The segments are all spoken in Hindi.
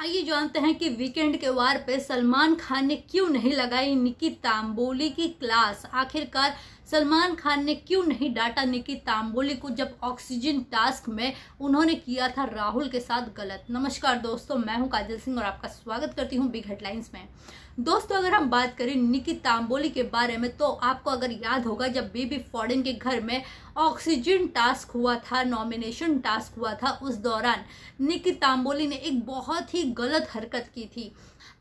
आइए जानते हैं कि वीकेंड के वार पे सलमान खान ने क्यों नहीं लगाई निकी तांबोली की क्लास आखिरकार सलमान खान ने क्यों नहीं डाटा निकी तांबोली को जब ऑक्सीजन टास्क में उन्होंने किया था राहुल के साथ गलत नमस्कार दोस्तों मैं हूं काजल सिंह और आपका स्वागत करती हूं बिग हेडलाइंस में दोस्तों अगर हम बात करें निकी तांबोली के बारे में तो आपको अगर याद होगा जब बीबी फॉरेन के घर में ऑक्सीजन टास्क हुआ था नॉमिनेशन टास्क हुआ था उस दौरान निकी तांबोली ने एक बहुत ही गलत हरकत की थी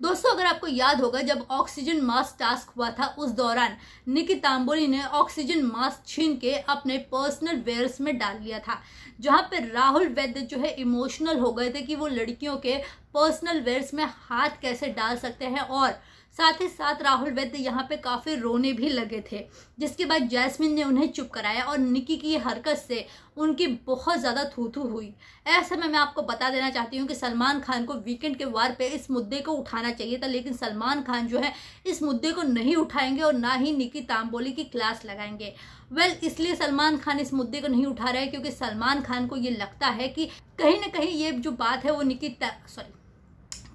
दोस्तों अगर आपको याद होगा जब ऑक्सीजन मास्क टास्क हुआ था उस दौरान निकी तांबोली ने ऑक्सीजन मास्क छीन के अपने पर्सनल वेयर्स में डाल लिया था जहाँ पर राहुल वैद्य जो है इमोशनल हो गए थे कि वो लड़कियों के पर्सनल वेयर्स में हाथ कैसे डाल सकते हैं और साथ ही साथ राहुल वैद्य यहाँ पे काफ़ी रोने भी लगे थे जिसके बाद जैस्मिन ने उन्हें चुप कराया और निकी की हरकत से उनकी बहुत ज़्यादा थूथू हुई ऐसे में मैं आपको बता देना चाहती हूँ कि सलमान खान को वीकेंड के वार पे इस मुद्दे को उठाना चाहिए था लेकिन सलमान खान जो है इस मुद्दे को नहीं उठाएंगे और ना ही निकी तांबोली की क्लास लगाएंगे वेल well, इसलिए सलमान खान इस मुद्दे को नहीं उठा रहे क्योंकि सलमान खान को ये लगता है कि कहीं ना कहीं ये जो बात है वो निकिता सॉरी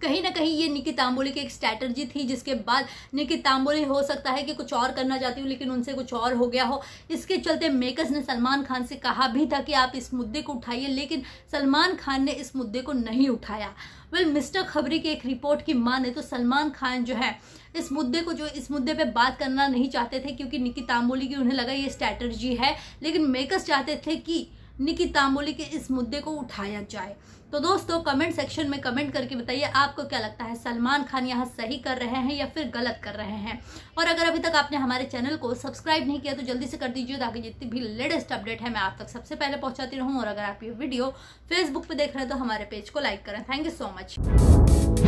कहीं ना कहीं ये निकी तांबोली की एक स्ट्रैटर्जी थी जिसके बाद निकी तांबोली हो सकता है कि कुछ और करना चाहती हूँ लेकिन उनसे कुछ और हो गया हो इसके चलते मेकर्स ने सलमान खान से कहा भी था कि आप इस मुद्दे को उठाइए लेकिन सलमान खान ने इस मुद्दे को नहीं उठाया वेल मिस्टर खबरी की एक रिपोर्ट की माने तो सलमान खान जो है इस मुद्दे को जो इस मुद्दे पे बात करना नहीं चाहते थे क्योंकि निकी तांबोली की उन्हें लगा ये स्ट्रैटर्जी है लेकिन मेकर्स चाहते थे कि निकी तांबोली के इस मुद्दे को उठाया जाए तो दोस्तों कमेंट सेक्शन में कमेंट करके बताइए आपको क्या लगता है सलमान खान यहाँ सही कर रहे हैं या फिर गलत कर रहे हैं और अगर अभी तक आपने हमारे चैनल को सब्सक्राइब नहीं किया तो जल्दी से कर दीजिए ताकि जितनी भी लेटेस्ट अपडेट है मैं आप तक सबसे पहले पहुँचाती रहूँ और अगर आप ये वीडियो फेसबुक पर देख रहे हैं तो हमारे पेज को लाइक करें थैंक यू सो मच